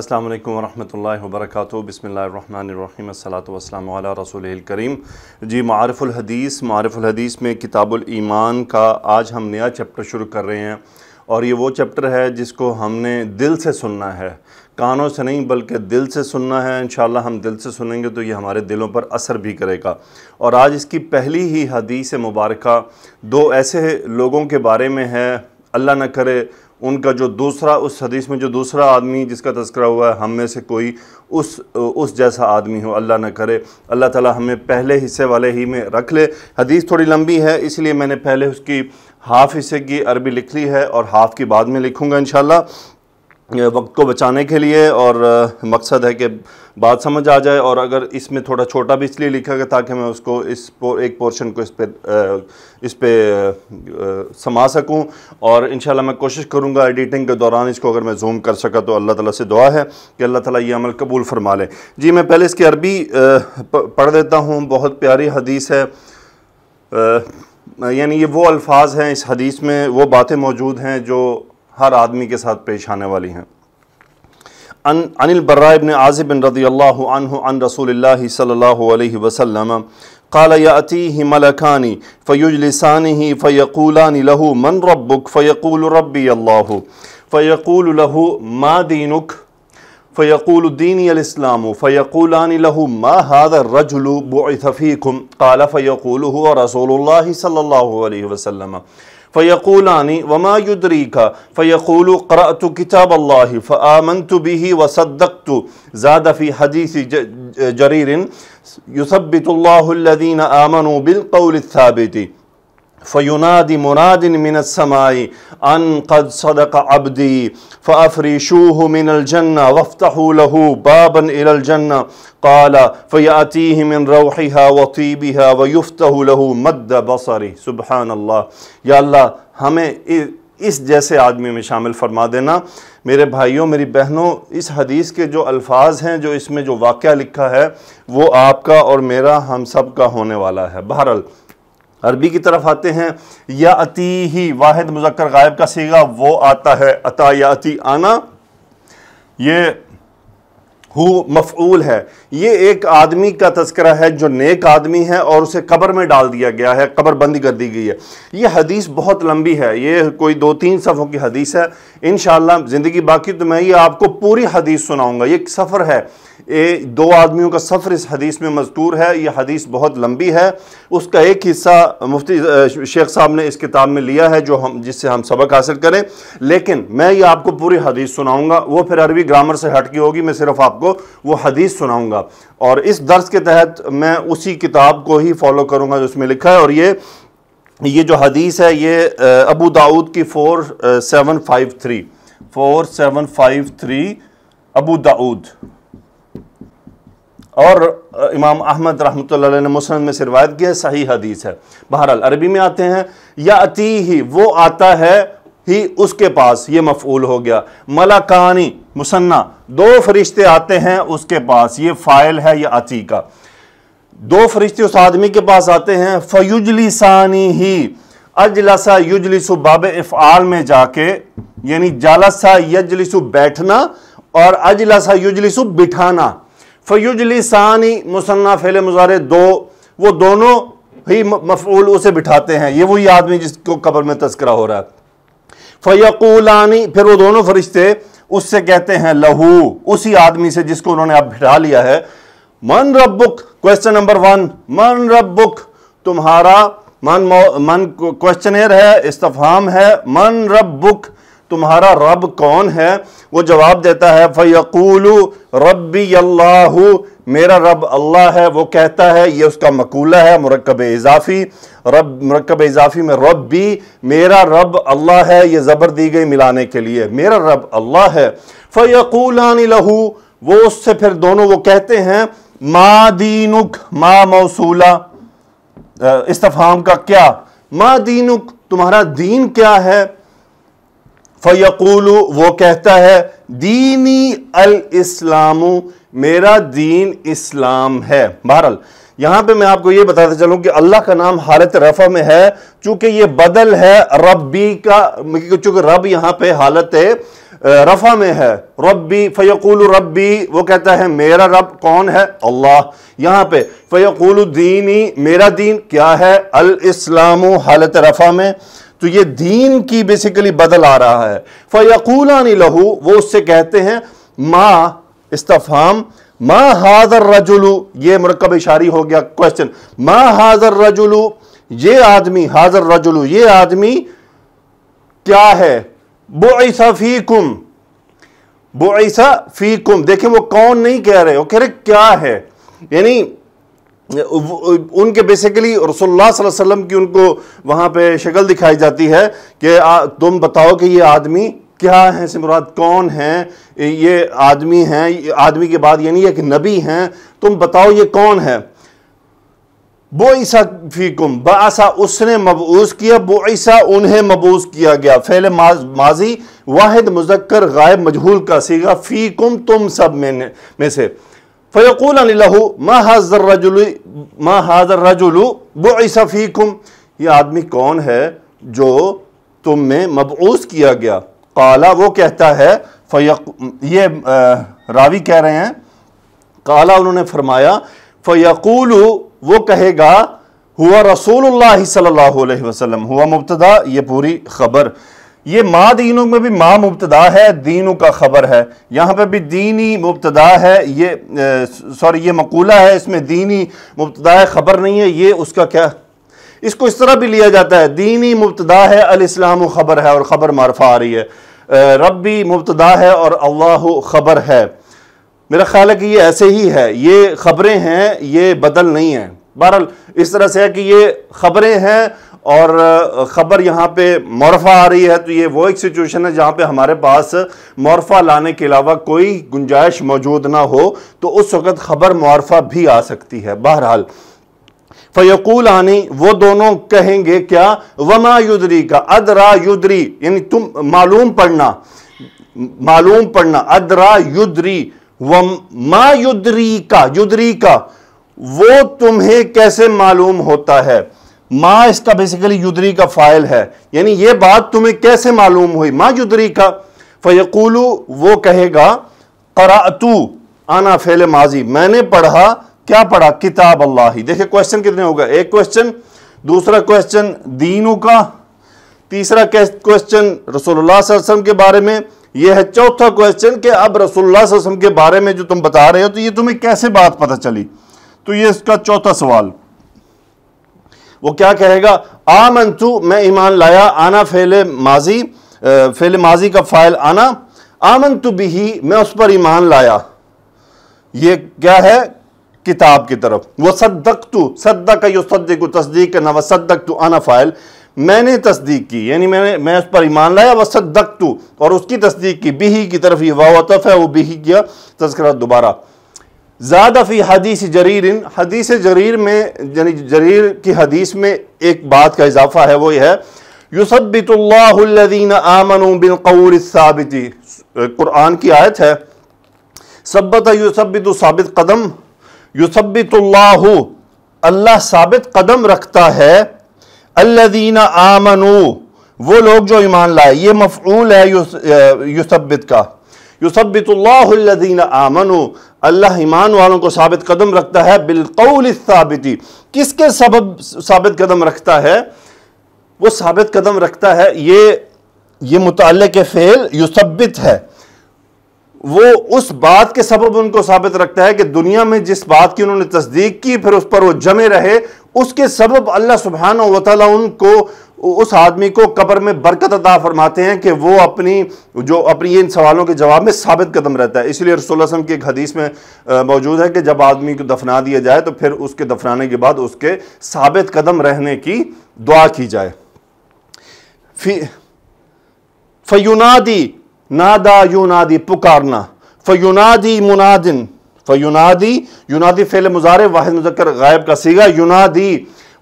अस्सलाम वालेकुम वरहमतुल्लाहि व बरकातहू बिस्मिल्लाहिर्रहमानिर्रहीम अस्सलातु वस्सलामु अला रसूलिल करीम जी मारिफुल हदीस मारिफुल हदीस में किताबुल ईमान का आज हम नया चैप्टर शुरू कर रहे हैं और ये वो चैप्टर है जिसको हमने दिल से सुनना है कानों से नहीं बल्कि दिल से सुनना है इन हम दिल से सुनेंगे तो ये हमारे दिलों पर असर भी करेगा और आज इसकी पहली ही हदीस मुबारक दो ऐसे लोगों के बारे में है अल्लाह न करे उनका जो दूसरा उस हदीस में जो दूसरा आदमी जिसका तस्करा हुआ है हम में से कोई उस उस जैसा आदमी हो अल्लाह ना करे अल्लाह ताला हमें पहले हिस्से वाले ही में रख ले हदीस थोड़ी लंबी है इसलिए मैंने पहले उसकी हाफ़ हिस्से की अरबी लिख ली है और हाफ़ की बाद में लिखूँगा इन वक्त को बचाने के लिए और मकसद है कि बात समझ आ जाए और अगर इसमें थोड़ा छोटा भी इसलिए लिखा गया ताकि मैं उसको इस पो, एक पोर्शन को इस पर इस पर समा सकूं और इन मैं कोशिश करूँगा एडिटिंग के दौरान इसको अगर मैं जूम कर सका तो अल्लाह ताला से दुआ है कि अल्लाह ताला ये अमल कबूल फरमा लें जी मैं पहले इसकी अरबी पढ़ देता हूँ बहुत प्यारी हदीस है यानी ये वो अल्फाज हैं इस हदीस में वो बातें मौजूद हैं जो हर आदमी के साथ पेश आने वाली हैं अनिल बर्राबिन आज़िबिन रदी अन रसूल सल्ला वसम काल याती ही मलकानी फ़युजलिसानी ही फ़यकूलानी लहू मन रब्बुक फ़यकूल रब्बी अल्लाह फ़यकूल लहू मा दीनुक फ़यकूल दीनी अलस्लाम फ़यकूलानी लहू मा हाद रजलु बुफ़ीकुम काल फ़यकूल हुआ रसूल सल्ला वसम فيقولان وما يدريك فيقول قرأت كتاب الله فآمنت به وصدقت زاد في حديث جرير يثبت الله الذين آمنوا بالقول الثابت फ़युनादी मुनादिन मिनत समाई अन कद सदक अबदी फ़ाफ़रीशूह मिनलजन्ना वफ़्तहू बाबन इलजन्ना काला फ़याती मिन रौहा व तीबिहा व युफ़्तह लहू मद्द बसरी सुबहान अल्लाह या अल्लाह हमें इस जैसे आदमी में शामिल फरमा देना मेरे भाइयों मेरी बहनों इस हदीस के जो अल्फाज हैं जो इसमें जो वाक़ लिखा है वो आपका और मेरा हम सब का होने वाला है बहरल अरबी की तरफ आते हैं या अति ही वाहिद मुजक्कर गायब का सीगा वो आता है अता या अति आना ये हु मफूल है ये एक आदमी का तस्करा है जो नेक आदमी है और उसे कब्र में डाल दिया गया है कब्र बंद कर दी गई है ये हदीस बहुत लंबी है ये कोई दो तीन सफ़ों की हदीस है इन ज़िंदगी बाकी तो मैं ये आपको पूरी हदीस सुनाऊंगा ये एक सफ़र है ये दो आदमियों का सफ़र इस हदीस में मजदूर है यह हदीस बहुत लंबी है उसका एक हिस्सा मुफ्ती शेख साहब ने इस किताब में लिया है जो हम जिससे हम सबक हासिल करें लेकिन मैं ये आपको पूरी हदीस सुनाऊंगा वो फिर अरबी ग्रामर से हट होगी मैं सिर्फ आपको वो हदीस सुनाऊंगा और इस दर्स के तहत मैं उसी किताब को ही फॉलो करूँगा जो उसमें लिखा है और ये ये जो हदीस है ये अबू दाऊद की four seven five three four seven five three Abu Dawud और इमाम अहमद रहमत ने मुसन में से रवायत किया सही हदीस है बहरहाल अरबी में आते हैं या अति ही वो आता है ही उसके पास ये मफूल हो गया मलाकानी मुसन्ना दो फरिश्ते आते हैं उसके पास ये फ़ाइल है या अति का दो फरिश्ते उस आदमी के पास आते हैं फयुजली सानी ही अजलसा युजलिसु बाब इफ़ाल में जाके यानी जालसा यजलिसु बैठना और अजलसा युजलिसु बिठाना सानी मुसन्ना फेले मुजारे दो वो दोनों ही मफूल उसे बिठाते हैं ये वही आदमी जिसको कबर में तस्करा हो रहा है फ़यकूलानी फिर वो दोनों फरिश्ते उससे कहते हैं लहू उसी आदमी से जिसको उन्होंने अब बिठा लिया है मन रबुक क्वेश्चन नंबर वन मन रबुक तुम्हारा मन मन क्वेश्चन है इस्तफाम है मन रब तुम्हारा रब कौन है वो जवाब देता है फ़यकूल रबी अल्लाह मेरा रब अल्लाह है वो कहता है ये उसका मकूला है मरकब इजाफ़ी रब मरकब इजाफ़ी में रब भी मेरा रब अल्लाह है ये ज़बर दी गई मिलाने के लिए मेरा रब अल्लाह है फ़यकूलानी लहू वो उससे फिर दोनों वो कहते हैं मा दीनुक मा मौसूला इस्तफ़ाम का क्या मा दीनुक तुम्हारा दीन क्या है फ़यकूल वो कहता है दीनी अल इस्लाम मेरा दीन इस्लाम है बहरल यहाँ पे मैं आपको ये बताता चलूँ कि अल्लाह का नाम हालत रफ़ा में है चूंकि ये बदल है रब्बी का चूंकि रब यहाँ पे हालत रफ़ा में है रब्बी फ़यकूल रब्बी वो कहता है मेरा रब कौन है अल्लाह यहाँ पे फ़यकूल दीनी मेरा दीन क्या है अल इस्लाम हालत रफ़ा में तो ये दीन की बेसिकली बदल आ रहा है फ़यकूलानी लहू वो उससे कहते हैं माँ इस्तफ़ाम मा हाजर रजुलू ये मरकब इशारी हो गया क्वेश्चन मा हाजर रजुलू ये आदमी हाजर रजुलू ये आदमी क्या है ऐसा फी कुम ऐसा फी कुम देखे वो कौन नहीं कह रहे हो कह रहे क्या है यानी उनके बेसिकली रसोल्ला वसम की उनको वहाँ पे शक्ल दिखाई जाती है कि तुम बताओ कि ये आदमी क्या है सिमराद कौन है ये आदमी हैं आदमी के बाद यानी एक नबी हैं तुम बताओ ये कौन है फी फीकुम बसा उसने मबूस किया ईसा उन्हें मबूस किया गया फैल माज, माजी वाहिद मुजक्कर गायब मजहूल का सीगा फीकुम तुम सब में, में से फ़यकूल लहू मा हाजर रजुल मा हाजर रजुलू बुसफ़ीकुम ये आदमी कौन है जो तुम में मबूस किया गया काला वो कहता है फ़यक ये आ, रावी कह रहे हैं काला उन्होंने फरमाया फ़यकूल वो कहेगा हुआ रसूल सल्लल्लाहु अलैहि वसल्लम हुआ मुबतदा ये पूरी खबर ये मा दीनों में भी माँ मुबतदा है दीनों का खबर है यहाँ पे भी दीनी मुबतदा है ये सॉरी ये मकूला है इसमें दीनी मुबतदा है खबर नहीं है ये उसका क्या इसको इस तरह भी लिया जाता है दीनी मुबतदा है इस्लाम खबर है और ख़बर मारफा आ रही है रबी मुबतदा है और अल्लाह खबर है मेरा ख्याल है कि ये ऐसे ही है ये खबरें हैं ये बदल नहीं है बहरहाल इस तरह से है कि ये खबरें हैं और ख़बर यहाँ पे मोरफा आ रही है तो ये वो एक सिचुएशन है जहाँ पे हमारे पास मोरफा लाने के अलावा कोई गुंजाइश मौजूद ना हो तो उस वक़्त ख़बर मोरफा भी आ सकती है बहरहाल फयकूल आनी वो दोनों कहेंगे क्या वमा युदरी का अदरा युदरी यानी तुम मालूम पढ़ना मालूम पढ़ना अदरा युदरी वमा युदरी का युदरी का वो तुम्हें कैसे मालूम होता है माँ इसका बेसिकली युदरी का फाइल है यानी यह बात तुम्हें कैसे मालूम हुई माँ युदरी का फयकुलू वो कहेगा करा तू आना फेल माजी मैंने पढ़ा क्या पढ़ा किताब अल्लाह देखिए क्वेश्चन कितने होगा एक क्वेश्चन दूसरा क्वेश्चन दीनों का तीसरा क्वेश्चन रसोल्ला वसम के बारे में यह है चौथा क्वेश्चन कि अब रसोल्ला वसम के बारे में जो तुम बता रहे हो तो ये तुम्हें कैसे बात पता चली तो ये इसका चौथा सवाल वो क्या कहेगा आमन तू मैं ईमान लाया आना फेले माजी फेले माजी का फ़ाइल आना आमन तु बिही मैं उस पर ईमान लाया ये क्या है किताब की तरफ वह सद्दक तू सद्दा का युसद को तस्दीक करना वह सद्दक तू आना फ़ाइल मैंने तस्दीक की यानी मैंने मैं उस पर ईमान लाया वह सद्दक तू और उसकी तस्दीक की बिही की तरफ ये वाह है वो बिही किया तस्करा दोबारा ज़्यादा फ़ी हदीस जरीर इन हदीस जरीर में यानी जरीर की हदीस में एक बात का इजाफा है वो ये है यूसबितल्लादीन आमन कौर साबिती कुरान की आयत है सब्बत युसबित साबित कदम यूसबितल्लाह अल्लाह साबित कदम रखता है अल्लादीन आमनु वो लोग जो ईमान लाए ये मफूल है युसबित का यूसबितल्लादीन आमनु अल्लाह ईमान वालों को साबित कदम रखता है बिलकौल साबिती किसके सबब साबित कदम रखता है वो साबित कदम रखता है ये ये मुतल के फ़ेल युसबित है वो उस बात के सबब उनको साबित रखता है कि दुनिया में जिस बात की उन्होंने तस्दीक की फिर उस पर वो जमे रहे उसके सबब अल्लाह सुबहाना वाली उनको उस आदमी को कब्र में बरकत अदा फरमाते हैं कि वो अपनी जो अपनी इन सवालों के जवाब में साबित कदम रहता है इसलिए रसोल की एक हदीस में मौजूद है कि जब आदमी को दफना दिया जाए तो फिर उसके दफनाने के बाद उसके साबित कदम रहने की दुआ की जाए फयुनादी नादा यूनादी पुकारना फयुनादी मुनादिन फयुनादी यूनादी फेल मुजारे वाहिद मुजक्कर गायब का सीगा यूनादी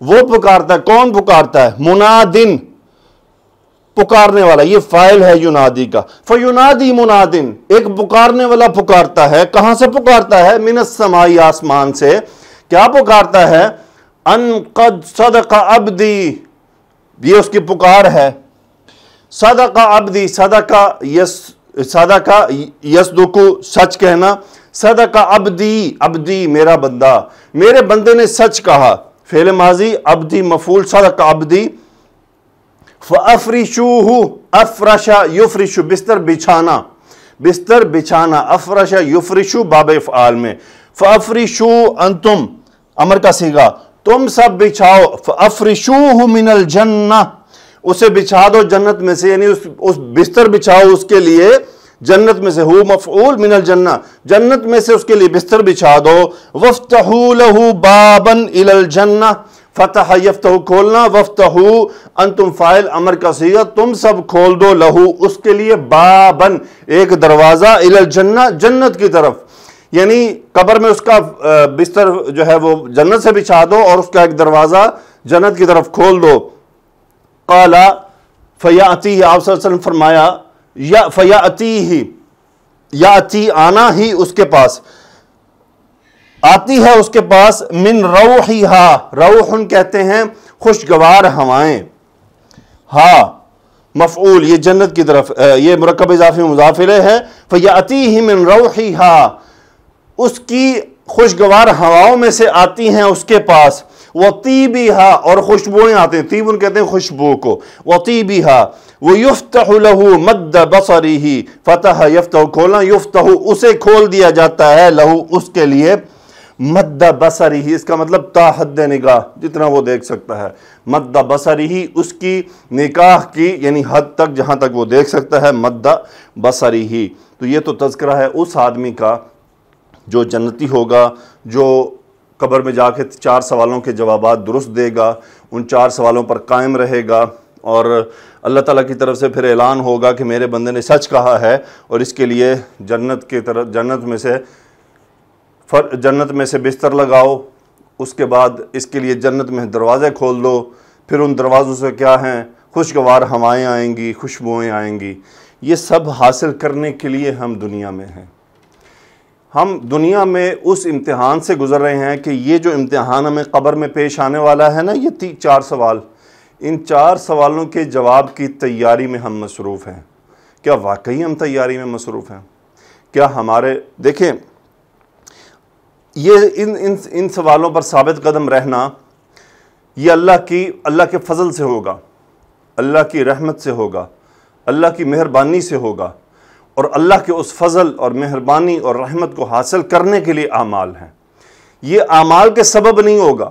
वो पुकारता है कौन पुकारता है मुनादिन पुकारने वाला ये फाइल है युनादी का फयुनादी मुनादिन एक पुकारने वाला पुकारता है कहां से पुकारता है मिनस समाई आसमान से क्या पुकारता है अन कद सदका अबदी ये उसकी पुकार है सदका अबदी सदका यस सदका दुकु सच कहना सदका अबदी अबदी मेरा बंदा मेरे बंदे ने सच कहा फेल माजी अबदी मफूल सदक अबदी अफरीशू अफरशा युफ्रिशु बिस्तर बिछाना बिस्तर बिछाना अफरशा युफ्रिशु बाब फ़ाल में फ़रीशू अंतुम अमर का सीगा तुम सब बिछाओ अफरीशू मिनल जन्ना उसे बिछा दो जन्नत में से यानी उस, उस बिस्तर बिछाओ उसके लिए जन्नत में से हो मफूल मिनल जन्ना जन्नत में से उसके लिए बिस्तर बिछा दो वफ्तहू लहू बाबन इलल जन्ना फतह यफ्तहु खोलना वफ्तहू अंतुम फाइल अमर का सीगा तुम सब खोल दो लहू उसके लिए बाबन एक दरवाज़ा इलल जन्ना जन्नत की तरफ यानी कबर में उसका बिस्तर जो है वो जन्नत से बिछा दो और उसका एक दरवाज़ा जन्नत की तरफ खोल दो काला फयाती आप फरमाया या फयाती ही या अती आना ही उसके पास आती है उसके पास मिन रो ही हा हम कहते हैं खुशगवार हवाएं हा मफूल ये जन्नत की तरफ ये मरकब इजाफी मुजाफिले है फयाती ही मिन रो ही हा उसकी खुशगवार हवाओं में से आती हैं उसके पास हा और खुशबुएं आते हैं उन कहते हैं खुशबू को हा वो युफ्तह लहू मद बसरी ही फतेह यफ्तह खोलना युफ्तह उसे खोल दिया जाता है लहू उसके लिए मद्द बसरी ही इसका मतलब ताहद निगाह जितना वो देख सकता है मद बसरी ही उसकी निकाह की यानी हद तक जहाँ तक वो देख सकता है मद्द बसरी ही तो ये तो तस्करा है उस आदमी का जो जन्नती होगा जो कब्र में जाके चार सवालों के जवाब दुरुस्त देगा उन चार सवालों पर कायम रहेगा और अल्लाह ताला की तरफ से फिर ऐलान होगा कि मेरे बंदे ने सच कहा है और इसके लिए जन्नत की तरफ जन्नत में से फर जन्नत में से बिस्तर लगाओ उसके बाद इसके लिए जन्नत में दरवाज़े खोल दो फिर उन दरवाज़ों से क्या हैं खुशगवार हवाएं आएंगी खुशबुएँ आएंगी ये सब हासिल करने के लिए हम दुनिया में हैं हम दुनिया में उस इम्तहान से गुज़र रहे हैं कि ये जो इम्तहान हमें कब्र में पेश आने वाला है ना ये तीन चार सवाल इन चार सवालों के जवाब की तैयारी में हम मसरूफ़ हैं क्या वाकई हम तैयारी में मसरूफ़ हैं क्या हमारे देखें ये इन इन इन सवालों पर साबित कदम रहना ये अल्लाह की अल्लाह के फजल से होगा अल्लाह की रहमत से होगा अल्लाह की मेहरबानी से होगा और अल्लाह के उस फजल और मेहरबानी और रहमत को हासिल करने के लिए आमाल हैं ये आमाल के सबब नहीं होगा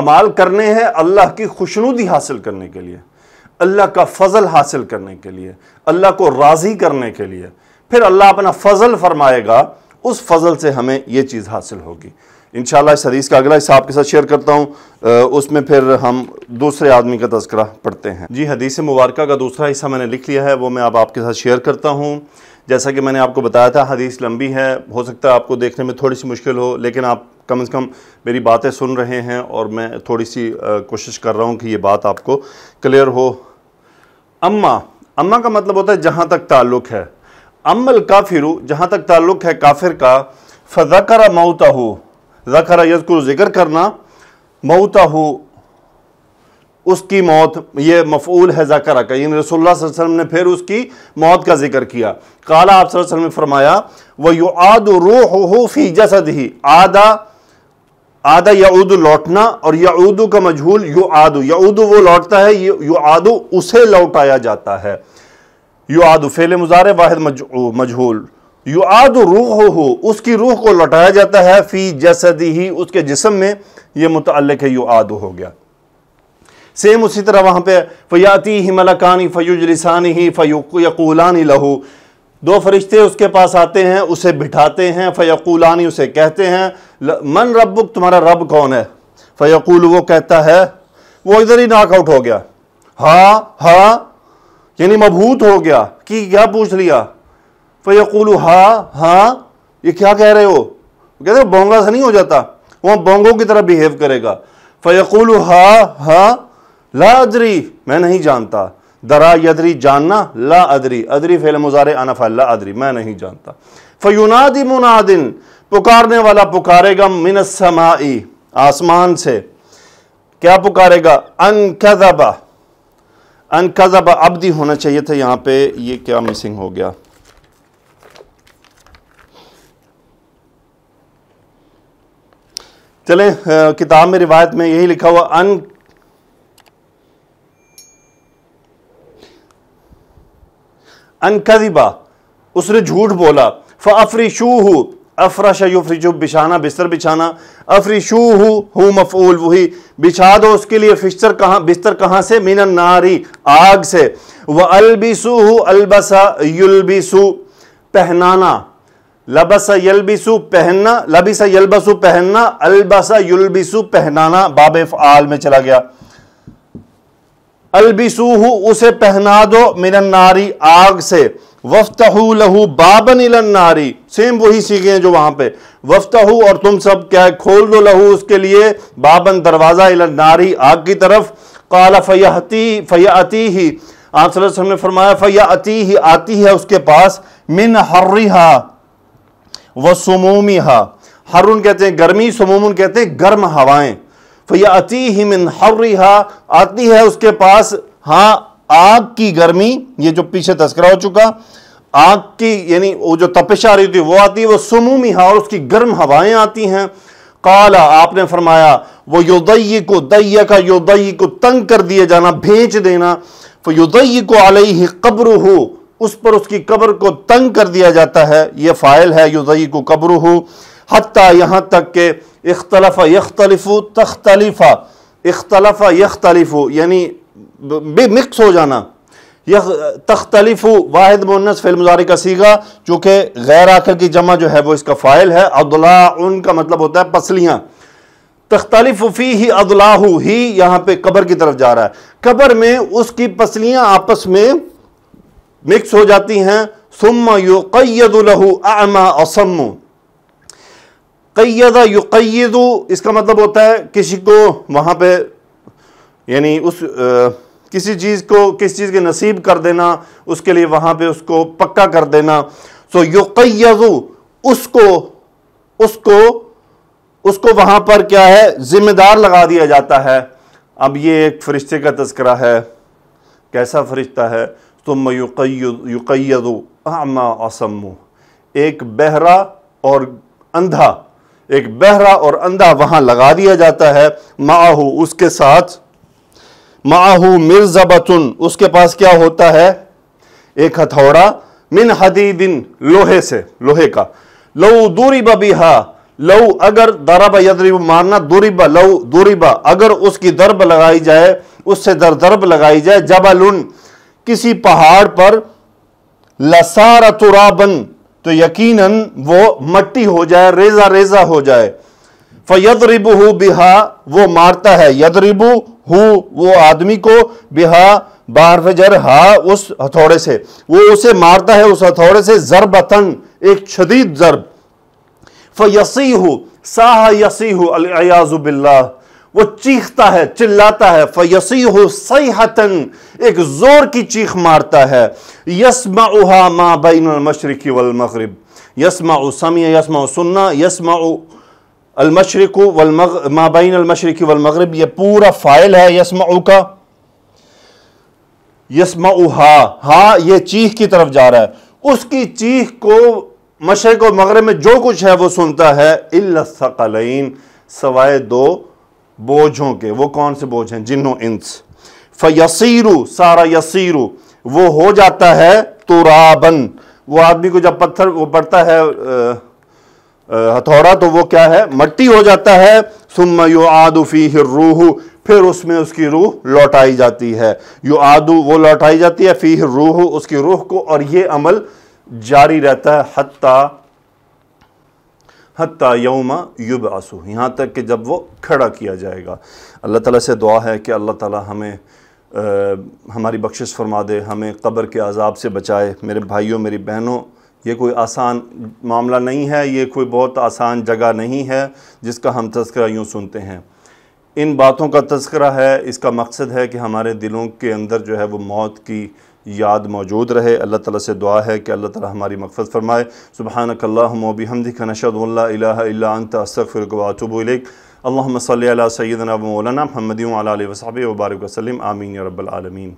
अमाल करने हैं अल्लाह की खुशनुदी हासिल करने के लिए अल्लाह का फजल हासिल करने के लिए अल्लाह को राज़ी करने के लिए फिर अल्लाह अपना फजल फरमाएगा उस फजल से हमें ये चीज़ हासिल होगी इन इस हदीस का अगला हिस्सा आपके साथ शेयर करता हूँ उसमें फिर हम दूसरे आदमी का तस्करा पढ़ते हैं जी हदीस मुबारक का दूसरा हिस्सा मैंने लिख लिया है वो मैं अब आपके साथ शेयर करता हूँ जैसा कि मैंने आपको बताया था हदीस लंबी है हो सकता है आपको देखने में थोड़ी सी मुश्किल हो लेकिन आप कम अज़ कम मेरी बातें सुन रहे हैं और मैं थोड़ी सी कोशिश कर रहा हूँ कि ये बात आपको क्लियर हो अम्मा अम्मा का मतलब होता है जहाँ तक ताल्लुक़ है अमल काफिर जहाँ तक ताल्लुक़ है काफिर का फ़ज़कर मऊता हो जखर यजकुर जिक्र करना मऊता हो उसकी मौत ये मफूल है जकरा का यानी रसोल्ला ने फिर उसकी मौत का जिक्र किया काला आप ने फरमाया वह यु आद रूह हो फी जसद ही आदा या उदू लौटना और याऊदू का मजहूल यू आदू उदू वो लौटता है यू आदू उसे लौटाया जाता है यू आदू फेले मुजारे वाहिद मजहूल युआद रूह हो उसकी रूह को लौटाया जाता है फ़ी जसदी ही उसके जिसम में यह मुतल है युआद हो गया सेम उसी तरह वहां पे फ़याती ही मलकानी फ़युज लिसानी ही फ़यकूलानी लहू दो फरिश्ते उसके पास आते हैं उसे बिठाते हैं फ़यकूलानी उसे कहते हैं मन रबुक तुम्हारा रब कौन है फ़यकूल वो कहता है वो इधर ही नाकआउट हो गया हा हा यानी मबहूत हो गया कि क्या पूछ लिया फ़यकूल हा हाँ ये क्या कह रहे हो कहते हो बोंगा सा नहीं हो जाता वो बोंगों की तरह बिहेव करेगा फयकुल हा हाँ ला अदरी मैं नहीं जानता दरा यदरी जानना ला अदरी अदरी फेल मुजारे अनफा ला अदरी मैं नहीं जानता फ़युनादी मुनादिन पुकारने वाला पुकारेगा मिनसमाई आसमान से क्या पुकारेगा अनकजबा अनकजबा अबदी होना चाहिए था यहाँ पे ये क्या मिसिंग हो गया चले किताब में रिवायत में यही लिखा हुआ अन अनकदिबा उसने झूठ बोला फ़ाफरीशू हु अफरश युफ्रिजु बिछाना बिस्तर बिछाना शू हु हु मफूल वही बिछा दो उसके लिए फिस्तर कहाँ बिस्तर कहाँ से मीना नारी आग से वह अलबिसू हु अलबसा युलबिसू पहनाना लबसा यलबिसु पहनना लबिसा यलबसु पहनना अलबसा युलबिसु पहनाना बाब फाल में चला गया अलबिसू उसे पहना दो मिनन नारी आग से वफ्तहू लहू बाबन इलन नारी सेम वही सीखे हैं जो वहां पे वफ्तहू और तुम सब क्या है खोल दो लहू उसके लिए बाबन दरवाज़ा इलन नारी आग की तरफ काला फ़याती फ़याती ही आप ने फरमाया फ़याती ही आती है उसके पास मिन हर्रिहा वसमूमी समूमी हा हरुन कहते हैं गर्मी समूमन कहते हैं गर्म हवाएं फैया अति ही मिन हर्री हा आती है उसके पास हाँ आग की गर्मी ये जो पीछे तस्करा हो चुका आग की यानी वो जो तपिश आ रही थी वो आती है वो समूमी हा और उसकी गर्म हवाएं आती हैं काला आपने फरमाया वो योदयी को दया का योदयी को तंग कर दिए जाना भेज देना फयोदयी को आलही कब्र हो उस पर उसकी कब्र को तंग कर दिया जाता है यह फ़ाइल है युजई को कब्र हो हती यहाँ तक के इख्तलफ़ यख्तलफ़ तख्तलिफ़ा इख्तलफ़ यख्तलफ़ यानी मिक्स हो जाना यह तख्तलिफ वाहिद मुनस फिल्मारे का सीगा चूँकि गैर आखिर की जमा जो है वो इसका फ़ाइल है अदला उन का मतलब होता है पसलियाँ तख्तलिफ फ़ी ही अदलाहू ही यहाँ पे कबर की तरफ जा रहा है कबर में उसकी पसलियाँ आपस में मिक्स हो जाती हैं सुम युक़दलहू आमा असम कैदा युक़दु इसका मतलब होता है किसी को वहाँ पे यानी उस आ, किसी चीज़ को किसी चीज़ के नसीब कर देना उसके लिए वहाँ पे उसको पक्का कर देना सो युक़दु उसको उसको उसको वहाँ पर क्या है ज़िम्मेदार लगा दिया जाता है अब ये एक फ़रिश्ते का तस्करा है कैसा फ़रिश्ता है तुम युकैदो आमा असमू एक बहरा और अंधा एक बहरा और अंधा वहां लगा दिया जाता है माहू उसके साथ माहू मिर्जबतुन उसके पास क्या होता है एक हथौड़ा मिन हदीदिन लोहे से लोहे का लऊ दूरी बिहा लऊ अगर दरबा यदरिब मारना दूरीबा लऊ दूरीबा अगर उसकी दरब लगाई जाए उससे दर दरब लगाई जाए जबल किसी पहाड़ पर लसारा तुराबन तो यकीनन वो मट्टी हो जाए रेजा रेजा हो जाए फयदरिबू हु बिहा वो मारता है यदरिबू हु वो आदमी को बिहा बार फर हा उस हथौड़े से वो उसे मारता है उस हथौड़े से जरब एक शदीद जरब फयसी हु साह यसी हु अलियाजुबिल्ला वो चीखता है चिल्लाता है फयसी हो सही हतन एक जोर की चीख मारता है यसमा उहा मा बैन मशरक़ी वलमगरब यसमा समिया यसमा सुनना यसमा अलमशरक वलमग मा बैन अलमशरक़ी वलमगरब यह पूरा फ़ाइल है यसमा का यसमा हा हा ये चीख की तरफ जा रहा है उसकी चीख को मशरक़ और मगरब में जो कुछ है वो सुनता है सकलैन सवाए दो बोझों के वो कौन से बोझ हैं जिन्हों इंस फयसीरु सारा यसीरु वो हो जाता है तुराबन वो आदमी को जब पत्थर वो पड़ता है हथौड़ा तो वो क्या है मट्टी हो जाता है सुम यो आदुफी रूह फिर उसमें उसकी रूह लौटाई जाती है यो आदु वो लौटाई जाती है फी रूह उसकी रूह को और ये अमल जारी रहता है हत्ता हती यौम युब आंसू यहाँ तक कि जब वो खड़ा किया जाएगा अल्लाह ताला से दुआ है कि अल्लाह ताला हमें आ, हमारी बख्शिश फरमा दे हमें कब्र के अजाब से बचाए मेरे भाइयों मेरी बहनों ये कोई आसान मामला नहीं है ये कोई बहुत आसान जगह नहीं है जिसका हम तस्करा यूँ सुनते हैं इन बातों का तस्करा है इसका मकसद है कि हमारे दिलों के अंदर जो है वो मौत की याद मौजूद रहे अल्लाह ताला से दुआ है कि अल्लाह ताला हमारी मकफ़त फरमाए सुबहान कल्लाबी हमदी नशद अल्लाम सल सैदना मौलाना महमदी वसाब वबारक वसलम आमीन रबालमीन